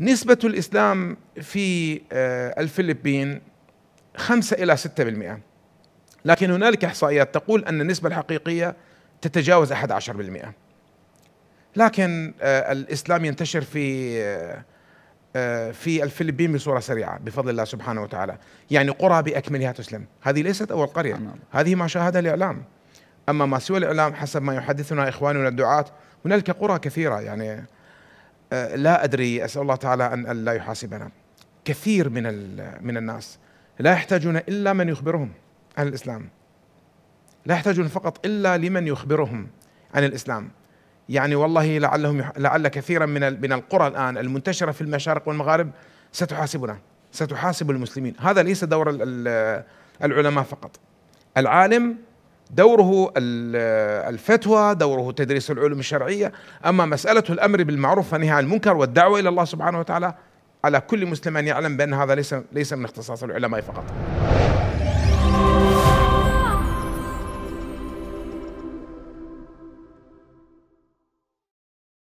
نسبة الإسلام في آه، الفلبين خمسة إلى ستة بالمئة لكن هنالك إحصائيات تقول أن النسبة الحقيقية تتجاوز 11% لكن آه، الإسلام ينتشر في آه، في الفلبين بصورة سريعة بفضل الله سبحانه وتعالى يعني قرى بأكملها تسلم هذه ليست أول قرية نعم. هذه ما شاهدها الإعلام أما ما سوى الإعلام حسب ما يحدثنا إخواننا الدعاة هنالك قرى كثيرة يعني آه، لا ادري اسال الله تعالى ان لا يحاسبنا كثير من من الناس لا يحتاجون الا من يخبرهم عن الاسلام لا يحتاجون فقط الا لمن يخبرهم عن الاسلام يعني والله لعلهم يح... لعل كثيرا من من القرى الان المنتشره في المشارق والمغارب ستحاسبنا ستحاسب المسلمين هذا ليس دور العلماء فقط العالم دوره الفتوى دوره تدريس العلوم الشرعية أما مسألة الأمر بالمعروف والنهي عن المنكر والدعوة إلى الله سبحانه وتعالى على كل مسلم أن يعلم بأن هذا ليس ليس من اختصاص العلماء فقط